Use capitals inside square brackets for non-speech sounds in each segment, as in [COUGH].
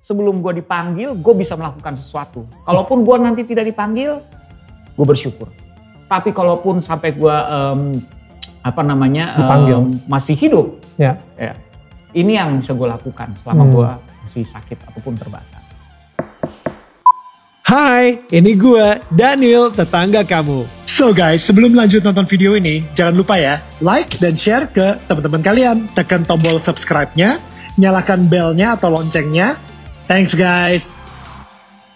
sebelum gue dipanggil, gue bisa melakukan sesuatu. Kalaupun gue nanti tidak dipanggil, gue bersyukur. Tapi kalaupun sampai gue um, apa namanya dipanggil. um, masih hidup, ya. ya ini yang bisa gue lakukan selama hmm. gue masih sakit ataupun terbatas. Hai, ini gue Daniel, tetangga kamu. So guys, sebelum lanjut nonton video ini, jangan lupa ya, like dan share ke teman-teman kalian. Tekan tombol subscribe-nya, nyalakan belnya atau loncengnya, Thanks guys.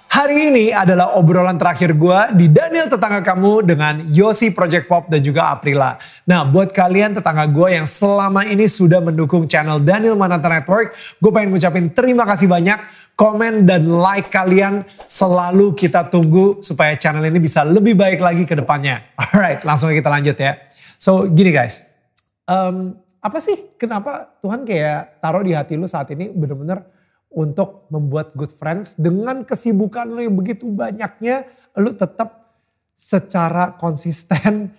Hari ini adalah obrolan terakhir gue di Daniel Tetangga Kamu dengan Yosi Project Pop dan juga Aprila. Nah buat kalian tetangga gue yang selama ini sudah mendukung channel Daniel Mananta Network. Gue pengen ngucapin terima kasih banyak. Komen dan like kalian selalu kita tunggu supaya channel ini bisa lebih baik lagi ke depannya. [LAUGHS] Alright langsung kita lanjut ya. So gini guys. Um, apa sih kenapa Tuhan kayak taruh di hati lu saat ini bener-bener untuk membuat good friends dengan kesibukan lo yang begitu banyaknya lo tetap secara konsisten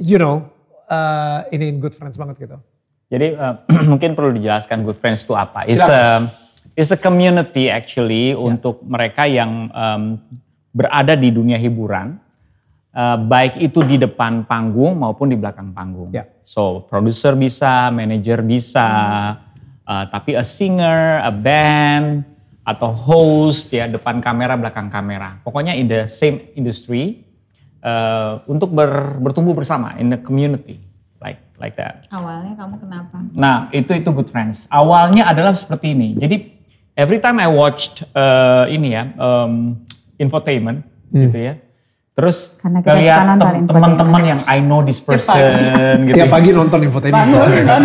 you know uh, eh, ini in good friends banget gitu. Jadi uh, [CLEARS THROAT] mungkin perlu dijelaskan good friends itu apa. It's a, it's a community actually yeah. untuk mereka yang um, berada di dunia hiburan, uh, baik itu di depan panggung maupun di belakang panggung. Yeah. So produser bisa, manajer bisa, hmm uh, tapi a singer, a band, atau host ya depan kamera belakang kamera. Pokoknya in the same industry uh, untuk ber, bertumbuh bersama in the community like like that. Awalnya kamu kenapa? Nah itu itu good friends. Awalnya adalah seperti ini. Jadi every time I watched uh, ini ya um, infotainment hmm. gitu ya Terus ngeliat teman-teman yang I know this person gitu. Tiap pagi nonton infotainment. Kan.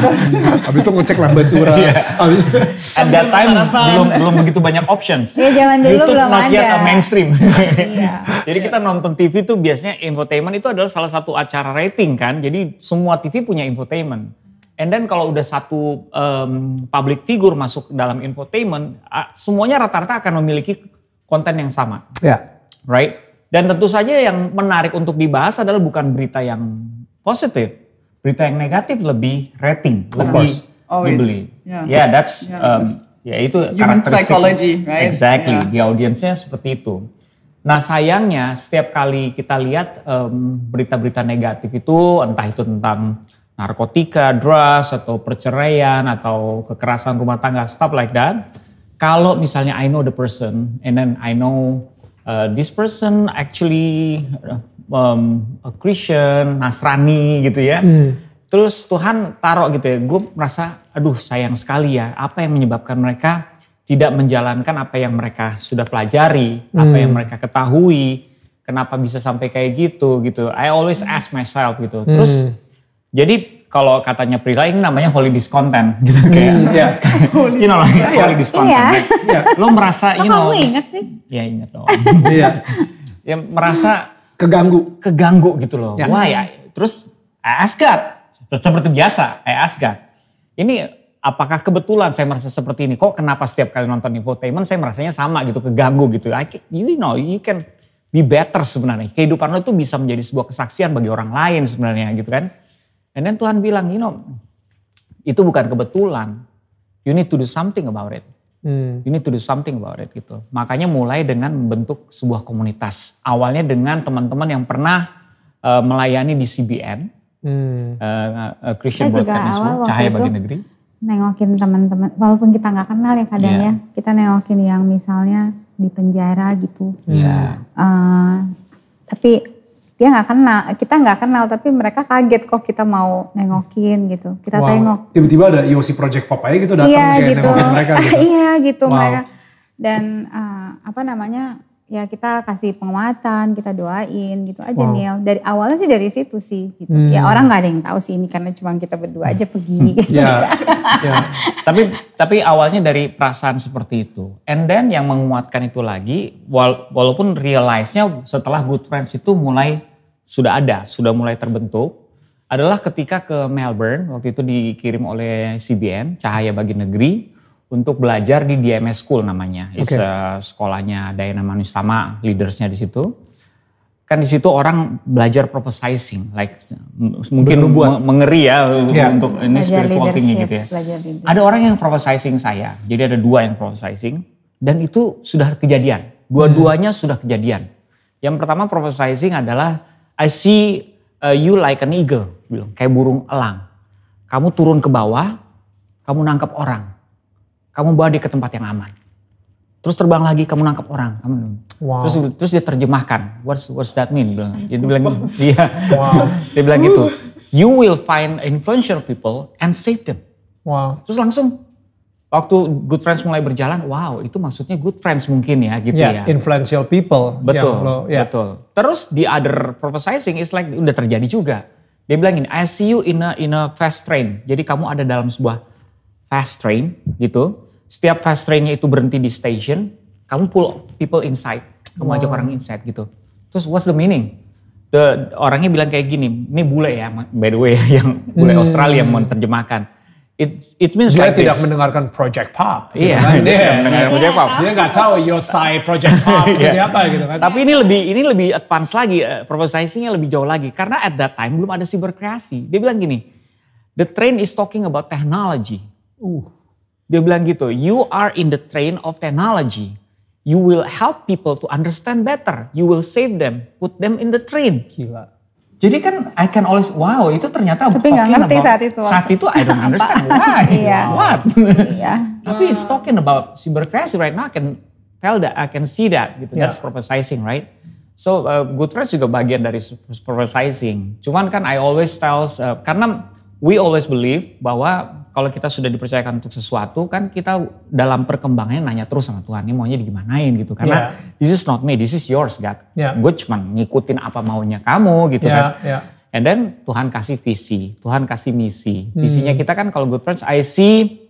Habis itu ngecek lah Bantura. Iya. Habis at that time belum belum begitu banyak options. Iya zaman dulu YouTube belum not ada. mainstream. Iya. [LAUGHS] Jadi kita nonton TV tuh biasanya infotainment itu adalah salah satu acara rating kan. Jadi semua TV punya infotainment. And then kalau udah satu um, public figure masuk dalam infotainment, semuanya rata-rata akan memiliki konten yang sama. Iya. Yeah. Right? Dan tentu saja yang menarik untuk dibahas adalah bukan berita yang positif, berita yang negatif lebih rating, of lebih course. dibeli. Yeah. yeah, that's yeah. Um, ya itu Human karakteristik. psychology, right? Exactly, yeah. di audiensnya seperti itu. Nah sayangnya setiap kali kita lihat um, berita-berita negatif itu entah itu tentang narkotika, drugs, atau perceraian, atau kekerasan rumah tangga, stuff like that. Kalau misalnya I know the person and then I know uh, this person actually um, a Christian, Nasrani gitu ya. Hmm. Terus Tuhan taruh gitu ya, gue merasa aduh sayang sekali ya apa yang menyebabkan mereka tidak menjalankan apa yang mereka sudah pelajari, hmm. apa yang mereka ketahui, kenapa bisa sampai kayak gitu gitu. I always ask myself gitu. Terus hmm. jadi kalau katanya Prila ini namanya holy discontent gitu kayak. Hmm, yeah. [LAUGHS] you know like yeah, holy discontent. Yeah. yeah. Lo merasa you know. Kamu ingat sih? Ya ingat dong. [LAUGHS] Iya. ya merasa keganggu. Keganggu gitu loh. Yeah. Wah ya. Terus I ask God. Seperti biasa I ask God. Ini apakah kebetulan saya merasa seperti ini? Kok kenapa setiap kali nonton infotainment saya merasanya sama gitu, keganggu gitu. I can, you know, you can be better sebenarnya. Kehidupan lo itu bisa menjadi sebuah kesaksian bagi orang lain sebenarnya gitu kan. And then Tuhan bilang, you know, itu bukan kebetulan. You need to do something about it. Hmm. You need to do something about it gitu. Makanya mulai dengan membentuk sebuah komunitas. Awalnya dengan teman-teman yang pernah uh, melayani di CBN, hmm. uh, uh, Christian Broadcast Network, Cahaya Bagi Negeri. Nengokin teman-teman, walaupun kita nggak kenal ya kadang yeah. Ya, kita nengokin yang misalnya di penjara gitu. Yeah. Iya. Uh, tapi dia nggak kenal kita nggak kenal tapi mereka kaget kok kita mau nengokin gitu kita wow. tengok tiba-tiba ada IOC e Project Papaya gitu datang iya, kayak gitu. nengokin mereka gitu [LAUGHS] iya gitu wow. mereka dan uh, apa namanya ya kita kasih penguatan, kita doain gitu aja wow. Nil. Dari awalnya sih dari situ sih gitu. Hmm. Ya orang nggak ada yang tahu sih ini karena cuma kita berdua aja pergi. hmm. gitu. Ya. [LAUGHS] ya. Tapi tapi awalnya dari perasaan seperti itu. And then yang menguatkan itu lagi walaupun realize-nya setelah good friends itu mulai sudah ada, sudah mulai terbentuk adalah ketika ke Melbourne waktu itu dikirim oleh CBN Cahaya Bagi Negeri untuk belajar di DMS School namanya. Okay. uh, sekolahnya Dayana Manustama, leadersnya di situ. Kan di situ orang belajar prophesizing, like mungkin buat mengeri ya ya untuk ini belajar spiritual thingnya gitu ya. Ada orang yang prophesizing saya, jadi ada dua yang prophesizing dan itu sudah kejadian. Dua-duanya hmm. sudah kejadian. Yang pertama prophesizing adalah I see uh, you like an eagle, bilang kayak burung elang. Kamu turun ke bawah, kamu nangkap orang kamu bawa dia ke tempat yang aman. Terus terbang lagi, kamu nangkap orang. Kamu, wow. Terus terus dia terjemahkan. What's what's that mean? Bilang, dia bilang dia, [LAUGHS] wow. [LAUGHS] dia bilang gitu. You will find influential people and save them. Wow. Terus langsung waktu Good Friends mulai berjalan, wow, itu maksudnya Good Friends mungkin ya, gitu yeah, ya. Influential people. Betul, lo, yeah. betul. Terus di other prophesizing is like udah terjadi juga. Dia bilang gini, I see you in a in a fast train. Jadi kamu ada dalam sebuah fast train gitu. Setiap fast trainnya itu berhenti di station, kamu pull people inside, kamu wow. ajak orang inside gitu. Terus what's the meaning? The, orangnya bilang kayak gini, ini bule ya, by the way, [LAUGHS] yang bule hmm. Australia yang menerjemahkan. It, it means dia like tidak this. mendengarkan Project Pop. Gitu iya, kan? dia iya. tidak mendengarkan Project Pop. Dia nggak tahu your side Project Pop itu [LAUGHS] yeah. siapa gitu kan. Tapi ini lebih ini lebih advance lagi, uh, proposisinya lebih jauh lagi. Karena at that time belum ada kreasi. Dia bilang gini, the train is talking about technology. Uh. Dia bilang gitu, you are in the train of technology. You will help people to understand better. You will save them, put them in the train. Gila. Jadi kan I can always wow itu ternyata Tapi gak ngerti about, saat itu. Saat itu I don't [LAUGHS] understand why. [LAUGHS] iya. What? iya. [LAUGHS] Tapi it's talking about cyber crash right now. I can tell that I can see that gitu. Yeah. That's prophesizing right? So uh, friends juga bagian dari prophesizing. Cuman kan I always tell uh, karena we always believe bahwa kalau kita sudah dipercayakan untuk sesuatu kan kita dalam perkembangannya nanya terus sama Tuhan ini maunya digimanain gitu karena yeah. this is not me this is yours God yeah. gue cuma ngikutin apa maunya kamu gitu kan. yeah, kan yeah. and then Tuhan kasih visi Tuhan kasih misi hmm. visinya kita kan kalau good friends I see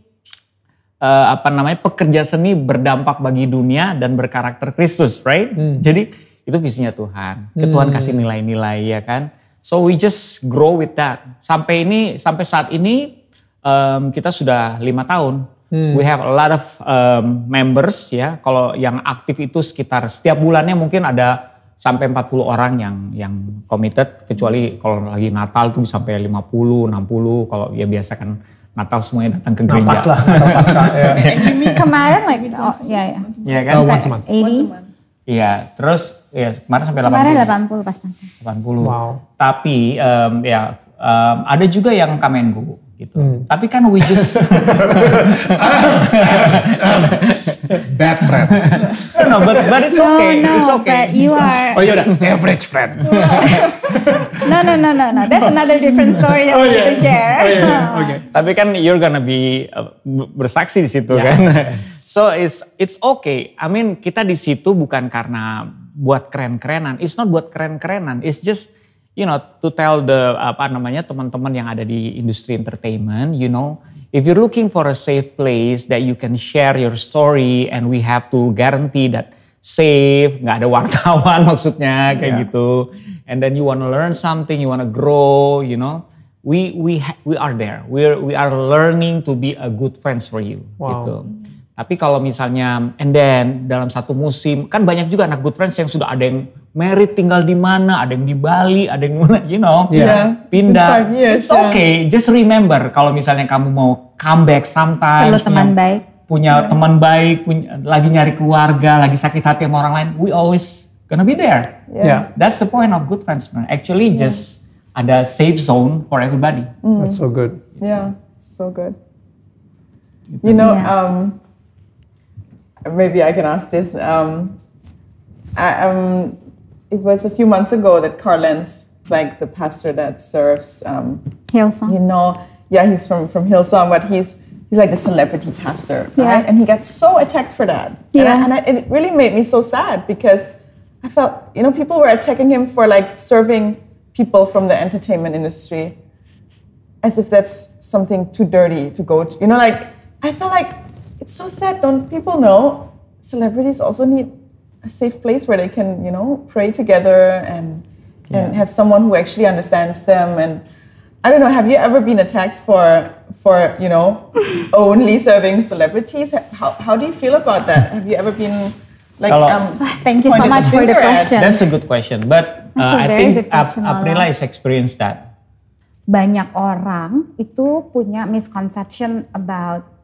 uh, apa namanya pekerja seni berdampak bagi dunia dan berkarakter Kristus right hmm. jadi itu visinya Tuhan hmm. Tuhan kasih nilai-nilai ya kan So we just grow with that. Sampai ini sampai saat ini um, kita sudah lima tahun. Hmm. We have a lot of um, members ya. Kalau yang aktif itu sekitar setiap bulannya mungkin ada sampai 40 orang yang yang committed kecuali hmm. kalau lagi Natal tuh sampai 50, 60 kalau ya biasa kan Natal semuanya datang ke gereja. Napas lah, Ini ya. [LAUGHS] kemarin like oh, oh, ya ya. Ya kan? Oh, Iya, terus ya kemarin sampai kemarin 80. Kemarin 80 pasang. 80. Wow. Tapi um, ya um, ada juga yang kamenku gitu. Hmm. Tapi kan we just [LAUGHS] bad friend. no, but but it's okay. No, no, it's okay. But you are Oh, iya, udah, average friend. no, no, no, no, no. That's another different story that oh, we yeah. need to share. Oh, yeah, yeah. [LAUGHS] Okay. Tapi kan you're gonna be eh, bersaksi di situ yeah. kan. [LAUGHS] So it's it's okay. I mean kita di situ bukan karena buat keren-kerenan. It's not buat keren-kerenan. It's just you know to tell the apa namanya teman-teman yang ada di industri entertainment, you know, if you're looking for a safe place that you can share your story and we have to guarantee that safe, nggak ada wartawan [LAUGHS] maksudnya kayak yeah. gitu. And then you wanna learn something, you wanna grow, you know we we we are there. We we are learning to be a good friends for you. Wow. Gitu. Tapi kalau misalnya and then dalam satu musim kan banyak juga anak good friends yang sudah ada yang married tinggal di mana, ada yang di Bali, ada yang mana, you know, yeah. pindah. It's, okay, yeah. just remember kalau misalnya kamu mau comeback sometimes. Perlu teman punya, baik. Punya yeah. teman baik, punya, lagi nyari keluarga, lagi sakit hati sama orang lain, we always gonna be there. Yeah. yeah. That's the point of good friends, man. Actually yeah. just ada safe zone for everybody. Mm. That's so good. Yeah, so good. Gitu. You know, yeah. um, maybe I can ask this. Um, I, um, it was a few months ago that Carl Lenz, like the pastor that serves um, Hillsong. You know, yeah, he's from from Hillsong, but he's he's like a celebrity pastor, yeah. And he got so attacked for that. Yeah, and, I, and I, it really made me so sad because I felt you know people were attacking him for like serving people from the entertainment industry as if that's something too dirty to go to. You know, like I felt like it's so sad. Don't people know celebrities also need a safe place where they can, you know, pray together and yeah. and have someone who actually understands them and I don't know, have you ever been attacked for for, you know, [LAUGHS] only serving celebrities? How how do you feel about that? Have you ever been like um, thank you so much for the question. That's a good question, but uh, I think Ap Aprila has experienced that. Banyak orang itu punya misconception about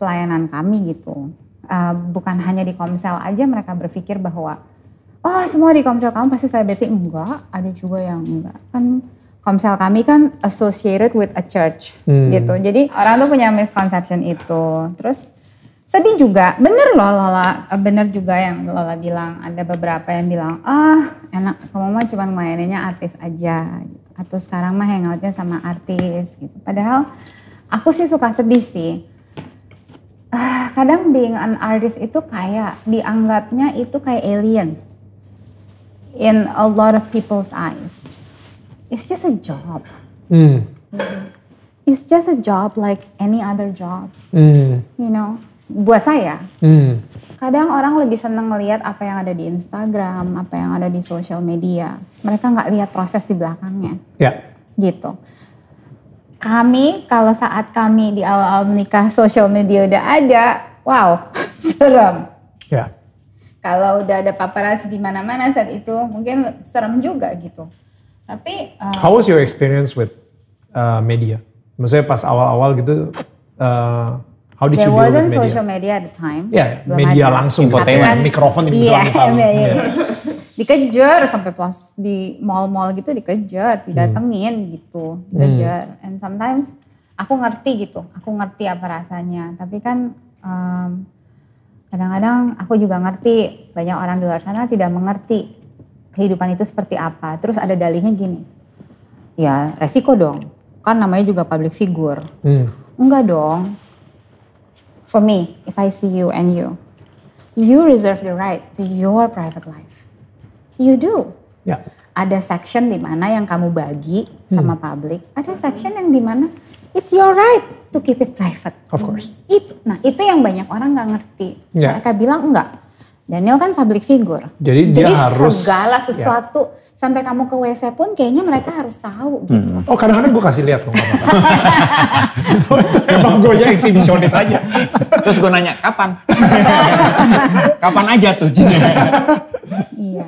pelayanan kami gitu. Uh, bukan hanya di Komsel aja mereka berpikir bahwa oh semua di Komsel kamu pasti saya selebriti enggak, ada juga yang enggak kan. Komsel kami kan associated with a church hmm. gitu. Jadi orang tuh punya misconception itu. Terus sedih juga bener loh Lola eh, bener juga yang Lola bilang ada beberapa yang bilang ah oh, enak kamu mah cuma melayaninya artis aja atau sekarang mah hangoutnya sama artis gitu padahal aku sih suka sedih sih Ah, kadang being an artist itu kayak dianggapnya itu kayak alien in a lot of people's eyes. It's just a job. Mm. It's just a job like any other job. Mm. You know, buat saya. Mm. Kadang orang lebih seneng ngelihat apa yang ada di Instagram, apa yang ada di social media. Mereka nggak lihat proses di belakangnya. Yeah. Gitu kami kalau saat kami di awal-awal menikah social media udah ada, wow, [LAUGHS] serem. Ya. Kalau udah ada paparazzi di mana-mana saat itu, mungkin serem juga gitu. Tapi uh, How was your experience with uh, media? Maksudnya pas awal-awal gitu uh, How did There you wasn't with media? social media at the time. Yeah, ya, media ada. langsung, kan mikrofon di yeah, iya, yeah, iya. iya dikejar sampai plus di mall-mall gitu dikejar hmm. didatengin hmm. gitu dikejar hmm. and sometimes aku ngerti gitu aku ngerti apa rasanya tapi kan um, kadang-kadang aku juga ngerti banyak orang di luar sana tidak mengerti kehidupan itu seperti apa terus ada dalihnya gini ya resiko dong kan namanya juga public figure hmm. enggak dong for me if I see you and you you reserve the right to your private life You do. Ya. Ada section di mana yang kamu bagi hmm. sama hmm. publik, ada section yang di mana it's your right to keep it private. Of course. Itu, nah itu yang banyak orang nggak ngerti. Ya. Mereka bilang enggak. Daniel kan public figure. Jadi, Jadi dia harus segala ya. sesuatu ya. sampai kamu ke WC pun kayaknya mereka harus tahu gitu. Hmm. Oh kadang-kadang gue kasih lihat kok. [LAUGHS] Emang gue aja eksibisionis aja. Terus gue nanya kapan? [LAUGHS] kapan aja tuh [LAUGHS] iya.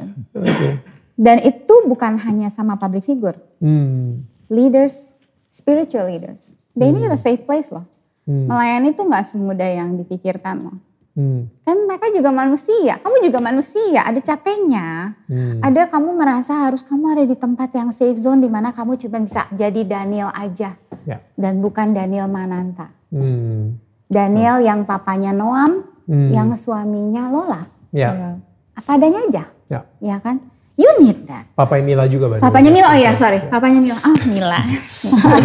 Dan itu bukan hanya sama public figure. Hmm. Leaders, spiritual leaders. dan hmm. ini safe place loh. Hmm. Melayani itu gak semudah yang dipikirkan loh. Hmm. Kan mereka juga manusia, kamu juga manusia, ada capeknya. Hmm. Ada kamu merasa harus kamu ada di tempat yang safe zone di mana kamu cuma bisa jadi Daniel aja. Yeah. Dan bukan Daniel Mananta. Hmm. Daniel hmm. yang papanya Noam, hmm. yang suaminya Lola. Yeah. yeah apa adanya aja. Ya. ya kan? You need that. Papanya Mila juga. Papanya Mila, oh iya, sorry. Papanya Mila. Oh Mila.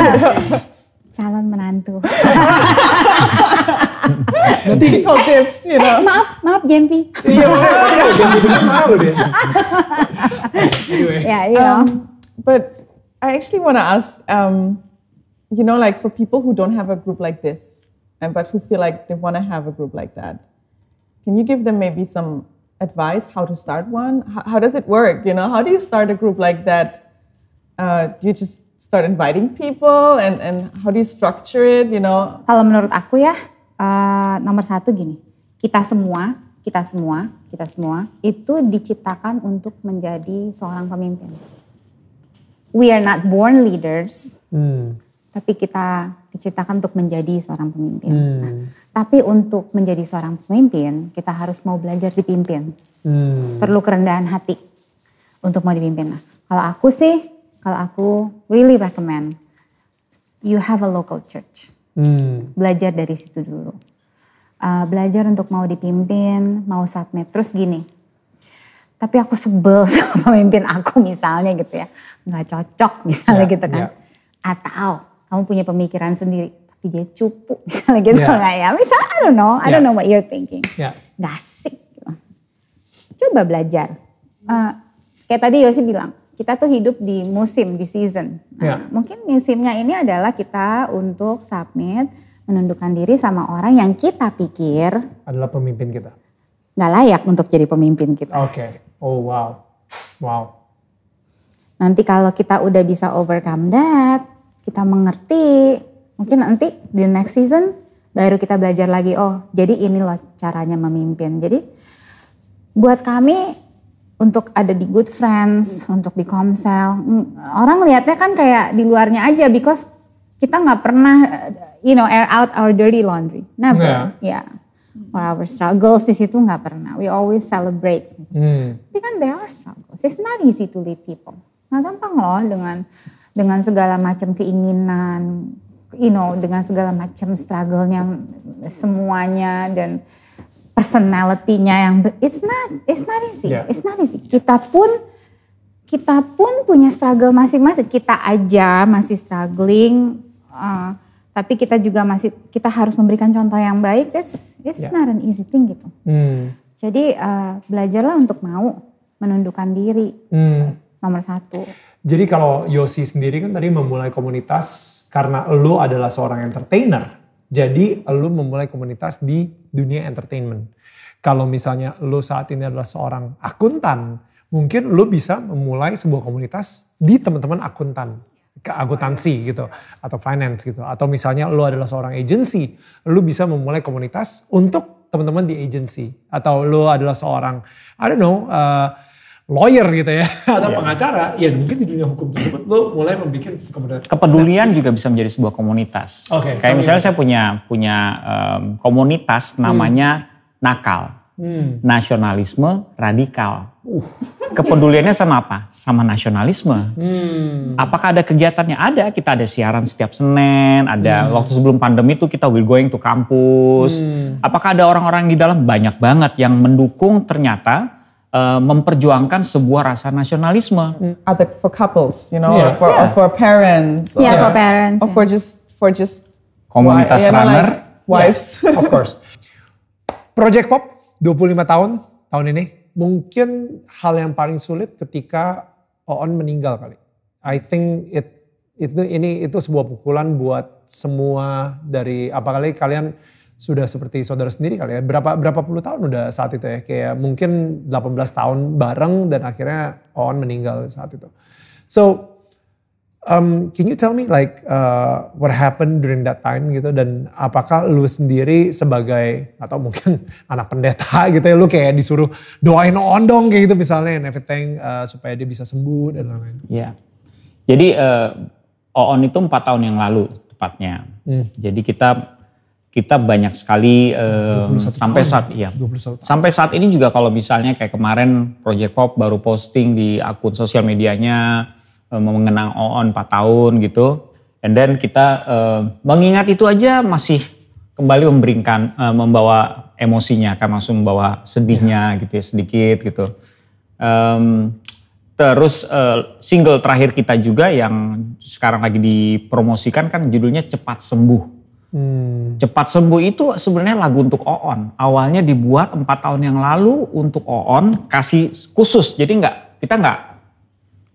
[LAUGHS] Calon menantu. [LAUGHS] Nanti kok tips, [LAUGHS] you know. Eh, maaf, maaf Gempi. Iya, Gempi dulu malu dia. Anyway. Yeah, you know. Um, but I actually want to ask, um, you know, like for people who don't have a group like this, uh, but who feel like they want to have a group like that, can you give them maybe some advice how to start one? How, how, does it work? You know, how do you start a group like that? Uh, do you just start inviting people and and how do you structure it? You know? Kalau menurut aku ya uh, nomor satu gini, kita semua kita semua kita semua itu diciptakan untuk menjadi seorang pemimpin. We are not born leaders, hmm. tapi kita diciptakan untuk menjadi seorang pemimpin. Hmm. Nah, tapi untuk menjadi seorang pemimpin, kita harus mau belajar dipimpin. Hmm. Perlu kerendahan hati untuk mau dipimpin. Nah, kalau aku sih, kalau aku really recommend you have a local church. Hmm. Belajar dari situ dulu. Uh, belajar untuk mau dipimpin, mau submit. Terus gini, tapi aku sebel [LAUGHS] sama pemimpin aku misalnya gitu ya. Gak cocok misalnya yeah, gitu kan. Yeah. Atau kamu punya pemikiran sendiri, tapi dia cupu [LAUGHS] misalnya gitu yeah. nggak ya? ya misalnya I don't know, I yeah. don't ya. know what you're thinking. Yeah. Gak asik. Gitu. Coba belajar. Uh, kayak tadi Yosi bilang, kita tuh hidup di musim, di season. Nah, yeah. Mungkin musimnya ini adalah kita untuk submit, menundukkan diri sama orang yang kita pikir adalah pemimpin kita. Gak layak untuk jadi pemimpin kita. Oke. Okay. Oh wow, wow. Nanti kalau kita udah bisa overcome that, kita mengerti, mungkin nanti di next season baru kita belajar lagi, oh jadi ini loh caranya memimpin. Jadi buat kami untuk ada di Good Friends, hmm. untuk di Komsel, orang lihatnya kan kayak di luarnya aja because kita nggak pernah you know air out our dirty laundry. Never. Yeah. yeah. Or our struggles di situ nggak pernah. We always celebrate. Hmm. Tapi kan there are struggles. It's not easy to lead people. Nggak gampang loh dengan dengan segala macam keinginan, you know, dengan segala macam struggle-nya semuanya dan personality-nya yang it's not it's not easy. Yeah. It's not easy. Kita pun kita pun punya struggle masing-masing. Kita aja masih struggling uh, tapi kita juga masih kita harus memberikan contoh yang baik. That's it's yeah. not an easy thing gitu. Hmm. Jadi uh, belajarlah untuk mau menundukkan diri. Hmm. Nomor satu jadi kalau Yosi sendiri kan tadi memulai komunitas karena lo adalah seorang entertainer. Jadi lo memulai komunitas di dunia entertainment. Kalau misalnya lo saat ini adalah seorang akuntan, mungkin lo bisa memulai sebuah komunitas di teman-teman akuntan akuntansi gitu atau finance gitu atau misalnya lo adalah seorang agency lo bisa memulai komunitas untuk teman-teman di agency atau lo adalah seorang I don't know uh, lawyer gitu ya [LAUGHS] atau yeah. pengacara ya mungkin di dunia hukum tersebut lo mulai membuat komunitas kepedulian juga bisa menjadi sebuah komunitas okay, kayak misalnya saya punya punya um, komunitas hmm. namanya hmm. nakal hmm. nasionalisme radikal uh. kepeduliannya sama apa sama nasionalisme hmm. apakah ada kegiatannya ada kita ada siaran setiap senin ada hmm. waktu sebelum pandemi itu kita will going to kampus hmm. apakah ada orang-orang di dalam banyak banget yang mendukung ternyata Eh, memperjuangkan sebuah rasa nasionalisme. Mm, other for couples, you know, yeah. for, yeah. for parents, yeah, or, for parents, or for just for just komunitas yeah, runner, like wives, yeah, of course. Project Pop 25 tahun tahun ini mungkin hal yang paling sulit ketika Oon meninggal kali. I think it itu ini itu sebuah pukulan buat semua dari apalagi kalian sudah seperti saudara sendiri kali ya. Berapa berapa puluh tahun udah saat itu ya. Kayak mungkin 18 tahun bareng dan akhirnya On meninggal saat itu. So um, can you tell me like uh, what happened during that time gitu dan apakah lu sendiri sebagai atau mungkin [LAUGHS] anak pendeta gitu ya lu kayak disuruh doain on dong kayak gitu misalnya and everything uh, supaya dia bisa sembuh dan lain-lain. Iya. Yeah. Jadi uh, on itu empat tahun yang lalu tepatnya. Hmm. Jadi kita kita banyak sekali eh, sampai iya. tahun, saat ya Sampai saat ini juga kalau misalnya kayak kemarin Project Pop baru posting di akun sosial medianya eh, mengenang OON 4 tahun gitu. And then kita eh, mengingat itu aja masih kembali memberikan eh, membawa emosinya kan langsung membawa sedihnya yeah. gitu ya sedikit gitu. Um, terus uh, single terakhir kita juga yang sekarang lagi dipromosikan kan judulnya Cepat Sembuh Hmm. Cepat Sembuh itu sebenarnya lagu untuk Oon. Awalnya dibuat empat tahun yang lalu untuk Oon kasih khusus. Jadi nggak kita nggak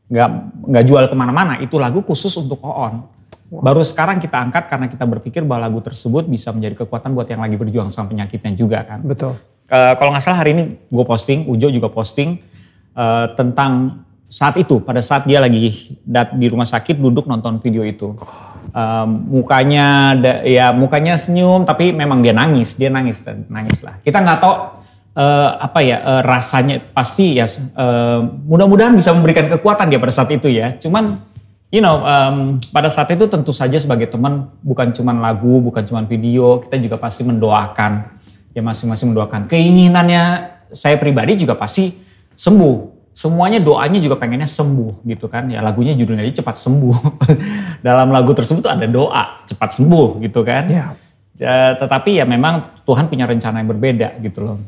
nggak nggak jual kemana-mana. Itu lagu khusus untuk Oon. Wow. Baru sekarang kita angkat karena kita berpikir bahwa lagu tersebut bisa menjadi kekuatan buat yang lagi berjuang sama penyakitnya juga kan. Betul. Uh, kalau nggak salah hari ini gue posting, Ujo juga posting uh, tentang saat itu pada saat dia lagi di rumah sakit duduk nonton video itu. Oh um, mukanya ya mukanya senyum tapi memang dia nangis dia nangis nangis lah kita nggak tahu uh, apa ya uh, rasanya pasti ya uh, mudah-mudahan bisa memberikan kekuatan dia pada saat itu ya cuman you know um, pada saat itu tentu saja sebagai teman bukan cuman lagu bukan cuman video kita juga pasti mendoakan ya masing-masing mendoakan keinginannya saya pribadi juga pasti sembuh semuanya doanya juga pengennya sembuh gitu kan ya lagunya judulnya aja cepat sembuh [LAUGHS] dalam lagu tersebut ada doa cepat sembuh gitu kan ya. Uh, tetapi ya memang Tuhan punya rencana yang berbeda gitu loh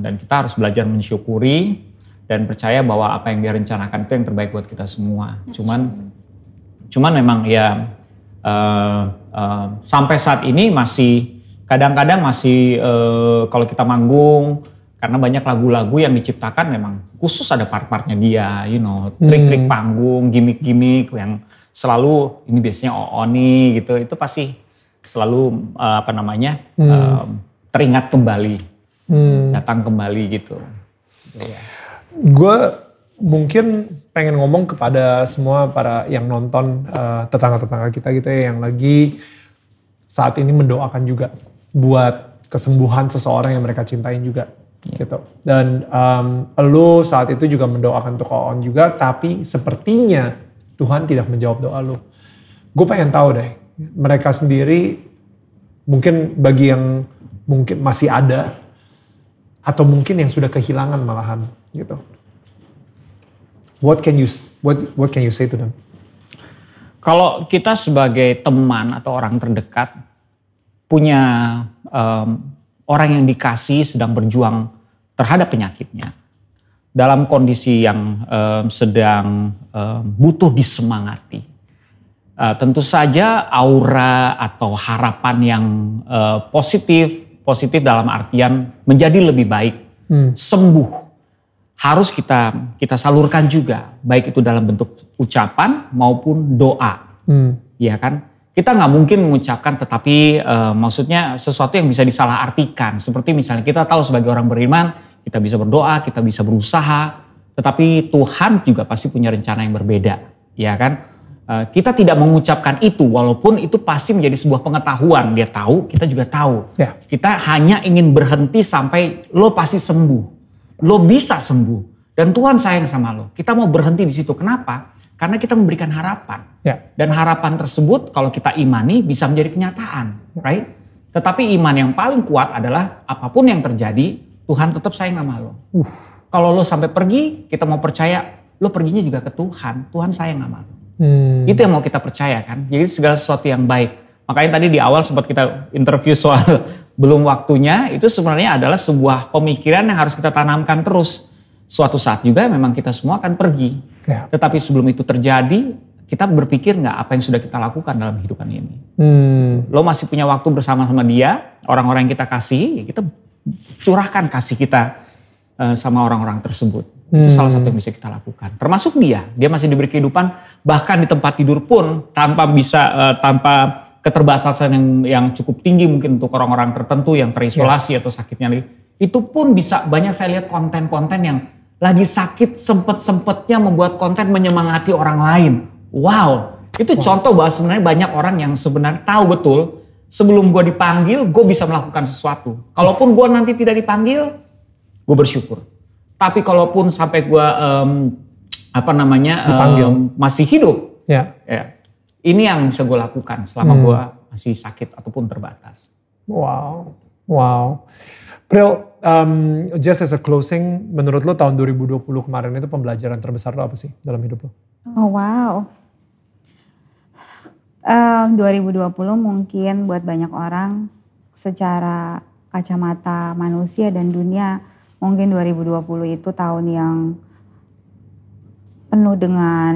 dan kita harus belajar mensyukuri dan percaya bahwa apa yang dia rencanakan itu yang terbaik buat kita semua cuman cuman memang ya uh, uh, sampai saat ini masih kadang-kadang masih uh, kalau kita manggung karena banyak lagu-lagu yang diciptakan memang khusus ada part-partnya dia, you know, trik-trik hmm. panggung, gimmick-gimmick yang selalu ini biasanya oni gitu, itu pasti selalu uh, apa namanya hmm. uh, teringat kembali, hmm. datang kembali gitu. Gue mungkin pengen ngomong kepada semua para yang nonton tetangga eh, tetangga-tetangga kita gitu ya yang lagi saat ini mendoakan juga buat kesembuhan seseorang yang mereka cintain juga yeah. gitu. Dan um, lu saat itu juga mendoakan untuk On juga, tapi sepertinya Tuhan tidak menjawab doa lu. Gue pengen tahu deh, mereka sendiri mungkin bagi yang mungkin masih ada atau mungkin yang sudah kehilangan malahan gitu. What can you what what can you say to them? Kalau kita sebagai teman atau orang terdekat punya um, orang yang dikasih sedang berjuang terhadap penyakitnya dalam kondisi yang um, sedang um, butuh disemangati. Uh, tentu saja aura atau harapan yang uh, positif, positif dalam artian menjadi lebih baik, hmm. sembuh harus kita kita salurkan juga baik itu dalam bentuk ucapan maupun doa hmm. ya kan kita nggak mungkin mengucapkan tetapi e, maksudnya sesuatu yang bisa disalahartikan seperti misalnya kita tahu sebagai orang beriman kita bisa berdoa kita bisa berusaha tetapi Tuhan juga pasti punya rencana yang berbeda ya kan e, kita tidak mengucapkan itu walaupun itu pasti menjadi sebuah pengetahuan dia tahu kita juga tahu ya. kita hanya ingin berhenti sampai lo pasti sembuh lo bisa sembuh dan Tuhan sayang sama lo kita mau berhenti di situ kenapa karena kita memberikan harapan. Ya. Dan harapan tersebut kalau kita imani bisa menjadi kenyataan, ya. right? Tetapi iman yang paling kuat adalah apapun yang terjadi, Tuhan tetap sayang sama lo. Uh. Kalau lo sampai pergi, kita mau percaya, lo perginya juga ke Tuhan. Tuhan sayang sama lo. Hmm. Itu yang mau kita percaya kan. Jadi segala sesuatu yang baik. Makanya tadi di awal sempat kita interview soal [LAUGHS] belum waktunya, itu sebenarnya adalah sebuah pemikiran yang harus kita tanamkan terus suatu saat juga memang kita semua akan pergi. Ya. Tetapi sebelum itu terjadi, kita berpikir nggak apa yang sudah kita lakukan dalam kehidupan ini. Hmm. Lo masih punya waktu bersama sama dia, orang-orang yang kita kasih, ya kita curahkan kasih kita eh, sama orang-orang tersebut. Hmm. Itu salah satu yang hmm. bisa kita lakukan. Termasuk dia, dia masih diberi kehidupan bahkan di tempat tidur pun tanpa bisa eh, tanpa keterbatasan yang yang cukup tinggi mungkin untuk orang-orang tertentu yang terisolasi ya. atau sakitnya itu pun bisa banyak saya lihat konten-konten yang lagi sakit sempet-sempetnya membuat konten menyemangati orang lain. Wow, itu wow. contoh bahwa sebenarnya banyak orang yang sebenarnya tahu betul sebelum gue dipanggil gue bisa melakukan sesuatu. Kalaupun gue nanti tidak dipanggil, gue bersyukur. Tapi kalaupun sampai gue um, apa namanya dipanggil. Um, masih hidup, ya. ya ini yang bisa gue lakukan selama hmm. gue masih sakit ataupun terbatas. Wow, wow, Pril Um, just as a closing, menurut lo tahun 2020 kemarin itu pembelajaran terbesar lo apa sih dalam hidup lo? Oh wow. Um, 2020 mungkin buat banyak orang secara kacamata manusia dan dunia mungkin 2020 itu tahun yang penuh dengan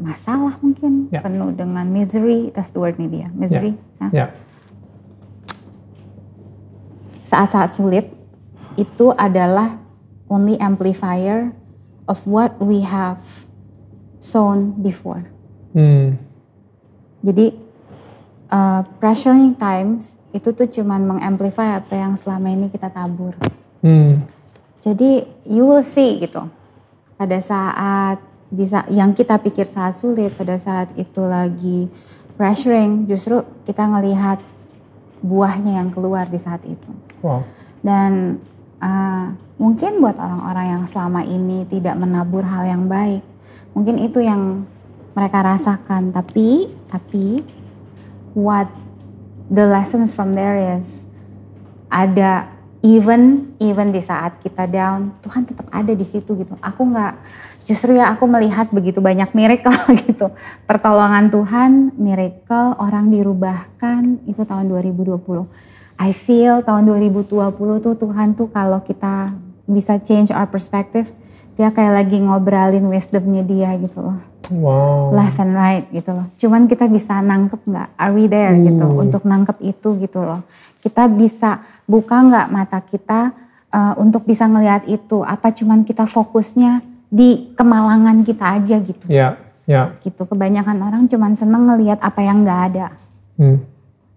masalah mungkin, yeah. penuh dengan misery, that's the word maybe ya, misery. Yeah. Ya. Ya. Saat-saat sulit, itu adalah only amplifier of what we have sown before. Hmm. Jadi uh, pressuring times itu tuh cuman mengamplify apa yang selama ini kita tabur. Hmm. Jadi you will see gitu. Pada saat yang kita pikir saat sulit, pada saat itu lagi pressuring, justru kita ngelihat buahnya yang keluar di saat itu. Wow. Dan Ah, mungkin buat orang-orang yang selama ini tidak menabur hal yang baik, mungkin itu yang mereka rasakan. Tapi, tapi what the lessons from there is ada even even di saat kita down Tuhan tetap ada di situ gitu aku nggak justru ya aku melihat begitu banyak miracle [LAUGHS] gitu pertolongan Tuhan miracle orang dirubahkan itu tahun 2020 I feel tahun 2020 tuh Tuhan tuh kalau kita bisa change our perspective, dia kayak lagi ngobralin wisdomnya dia gitu loh. Wow. Left and right gitu loh. Cuman kita bisa nangkep nggak? Are we there hmm. gitu? Untuk nangkep itu gitu loh. Kita bisa buka nggak mata kita uh, untuk bisa ngelihat itu? Apa cuman kita fokusnya di kemalangan kita aja gitu? Ya, yeah, ya. Yeah. Gitu. Kebanyakan orang cuman seneng ngelihat apa yang nggak ada. Hmm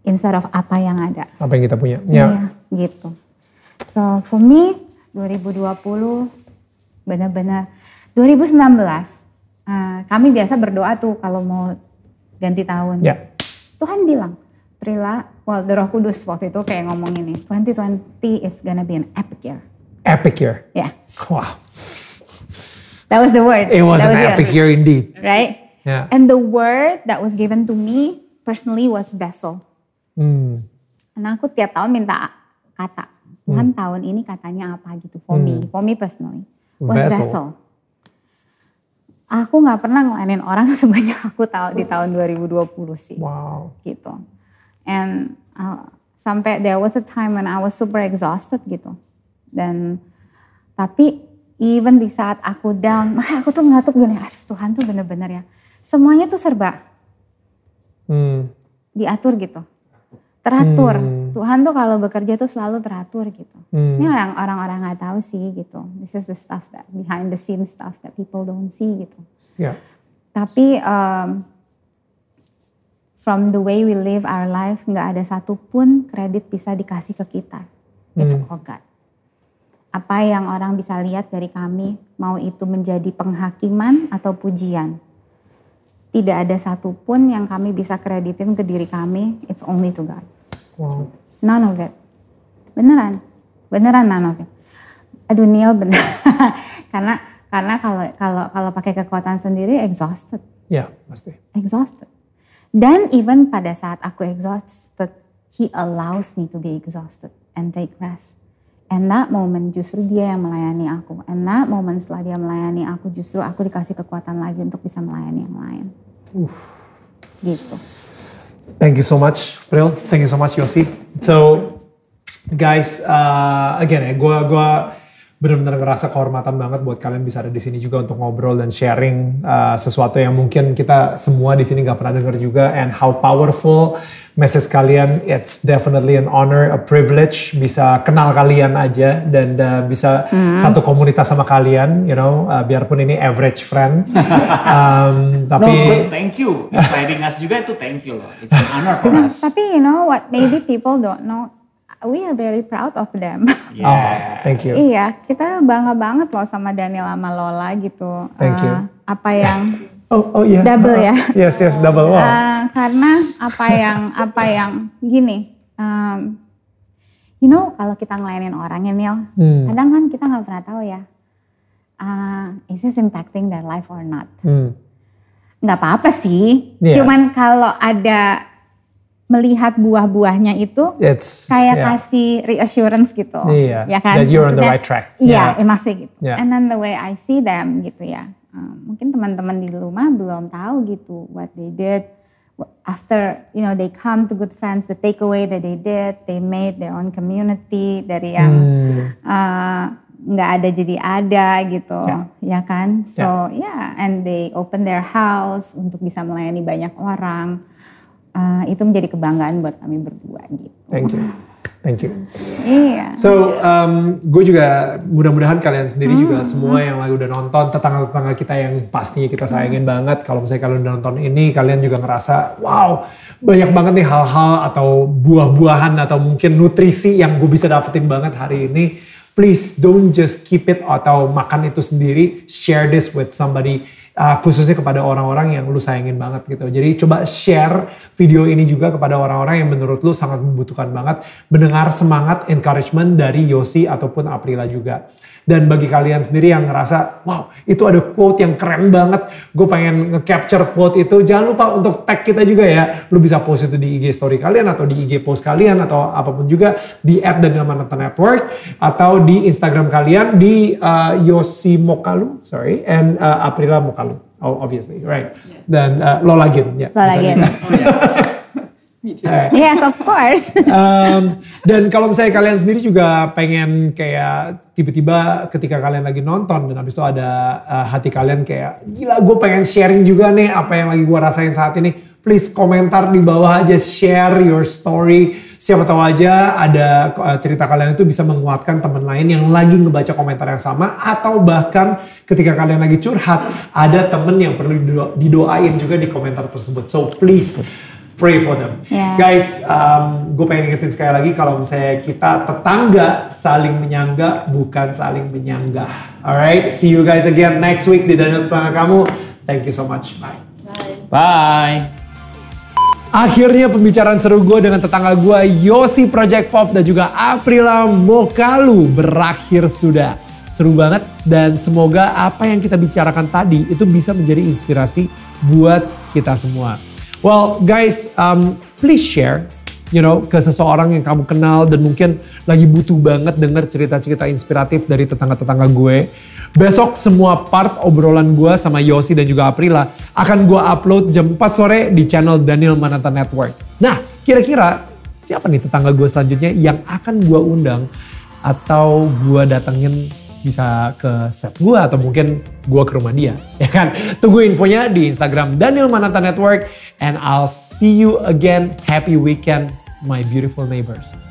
instead of apa yang ada. Apa yang kita punya. Ya. Iya, yeah. gitu. So for me 2020 benar-benar 2019 uh, eh, kami biasa berdoa tuh kalau mau ganti tahun. Yeah. Tuhan bilang, Prila, well the Roh Kudus waktu itu kayak ngomong ini, 2020 is gonna be an epic year. Epic year. Yeah. Wow. That was the word. It was that an was epic year. year indeed. Right? Yeah. And the word that was given to me personally was vessel. Hmm. Nah aku tiap tahun minta kata. Tuhan hmm. tahun ini katanya apa gitu for hmm. me, for me personally. Hmm. Was vessel. vessel. Aku gak pernah ngelainin orang [LAUGHS] sebanyak aku tahu di tahun 2020 sih. Wow. Gitu. And uh, sampai there was a time when I was super exhausted gitu. Dan tapi even di saat aku down, makanya [LAUGHS] aku tuh ngeliat gini, aduh Tuhan tuh bener-bener ya. Semuanya tuh serba hmm. diatur gitu teratur. Hmm. Tuhan tuh kalau bekerja tuh selalu teratur gitu. Hmm. Ini orang orang-orang nggak tahu sih gitu. This is the stuff that behind the scene stuff that people don't see gitu. Yeah. Tapi um, from the way we live our life nggak ada satupun kredit bisa dikasih ke kita. It's hmm. all God. Apa yang orang bisa lihat dari kami mau itu menjadi penghakiman atau pujian tidak ada satupun yang kami bisa kreditin ke diri kami. It's only to God. Wow. None of it. Beneran. Beneran none of it. Aduh Neil bener. [LAUGHS] karena karena kalau kalau kalau pakai kekuatan sendiri exhausted. Ya, yeah, pasti. Exhausted. Dan even pada saat aku exhausted, he allows me to be exhausted and take rest. And that moment justru dia yang melayani aku. And that moment setelah dia melayani aku justru aku dikasih kekuatan lagi untuk bisa melayani yang lain. Uh. Gitu. Thank you so much, Pril. Thank you so much, Yossi. So, guys, uh, again, gue eh, gua benar-benar ngerasa kehormatan banget buat kalian bisa ada di sini juga untuk ngobrol dan sharing uh, sesuatu yang mungkin kita semua di sini gak pernah dengar juga and how powerful message kalian it's definitely an honor a privilege bisa kenal kalian aja dan uh, bisa mm. satu komunitas sama kalian you know uh, biarpun ini average friend um, [LAUGHS] tapi no, thank you inviting us juga itu thank you loh it's an honor for us tapi you know what maybe people don't know we are very proud of them. [LAUGHS] Yeah. Oh, thank you. Iya, kita bangga banget loh sama Daniel sama Lola gitu. Thank you. Uh, apa yang [LAUGHS] Oh, oh iya. Double ya. [LAUGHS] yes, yes, double wow. Uh, karena apa yang apa yang gini, um, you know kalau kita ngelainin orang ya Neil, hmm. kadang kan kita nggak pernah tahu ya, uh, is this impacting their life or not? Hmm. Gak apa-apa sih, yeah. cuman kalau ada melihat buah-buahnya itu It's, kayak yeah. kasih reassurance gitu. Yeah. Ya kan? That you're on the right track. Iya, yeah. yeah. gitu. Yeah. And then the way I see them gitu ya. Um, mungkin teman-teman di rumah belum tahu gitu what they did after you know they come to good friends the takeaway that they did they made their own community dari yang nggak hmm. uh, ada jadi ada gitu yeah. ya kan so yeah. yeah and they open their house untuk bisa melayani banyak orang uh, itu menjadi kebanggaan buat kami berdua gitu. Thank you. Thank you. Iya. So, um, gue juga mudah-mudahan kalian sendiri hmm. juga hmm. semua yang lagi udah nonton tetangga-tetangga kita yang pastinya kita hmm. sayangin hmm. banget. Kalau misalnya kalian udah nonton ini, kalian juga ngerasa wow banyak banget nih hal-hal atau buah-buahan atau mungkin nutrisi yang gue bisa dapetin banget hari ini. Please don't just keep it atau makan itu sendiri. Share this with somebody uh, khususnya kepada orang-orang yang lu sayangin banget gitu. Jadi coba share video ini juga kepada orang-orang yang menurut lu sangat membutuhkan banget mendengar semangat encouragement dari Yosi ataupun Aprila juga. Dan bagi kalian sendiri yang ngerasa, wow itu ada quote yang keren banget, gue pengen nge-capture quote itu, jangan lupa untuk tag kita juga ya. Lu bisa post itu di IG story kalian, atau di IG post kalian, atau apapun juga, di app dan nama network, atau di Instagram kalian, di uh, Yosi Mokalu, sorry, and uh, Aprila Mokalu, obviously, right? Dan uh, Gin. Yeah, Lolagin. Oh, [LAUGHS] Right. Eh. Yes, of course. um, [LAUGHS] dan kalau misalnya kalian sendiri juga pengen kayak tiba-tiba ketika kalian lagi nonton dan habis itu ada uh, hati kalian kayak gila gue pengen sharing juga nih apa yang lagi gue rasain saat ini. Please komentar di bawah aja share your story. Siapa tahu aja ada uh, cerita kalian itu bisa menguatkan teman lain yang lagi ngebaca komentar yang sama atau bahkan ketika kalian lagi curhat ada temen yang perlu dido didoain juga di komentar tersebut. So please pray for them. Yeah. Guys, um, gue pengen ingetin sekali lagi kalau misalnya kita tetangga saling menyangga bukan saling menyanggah. Alright, see you guys again next week di Daniel Pelangga Kamu. Thank you so much. Bye. Bye. Bye. Akhirnya pembicaraan seru gue dengan tetangga gue Yosi Project Pop dan juga Aprila Mokalu berakhir sudah. Seru banget dan semoga apa yang kita bicarakan tadi itu bisa menjadi inspirasi buat kita semua. Well, guys, um, please share you know, ke seseorang yang kamu kenal dan mungkin lagi butuh banget dengar cerita-cerita inspiratif dari tetangga-tetangga gue. Besok semua part obrolan gue sama Yosi dan juga Aprila akan gue upload jam 4 sore di channel Daniel Mananta Network. Nah, kira-kira siapa nih tetangga gue selanjutnya yang akan gue undang atau gue datengin bisa ke set gue atau mungkin gue ke rumah dia. [LAUGHS] Ya kan? Tunggu infonya di Instagram Daniel Mananta Network and I'll see you again. Happy weekend my beautiful neighbors.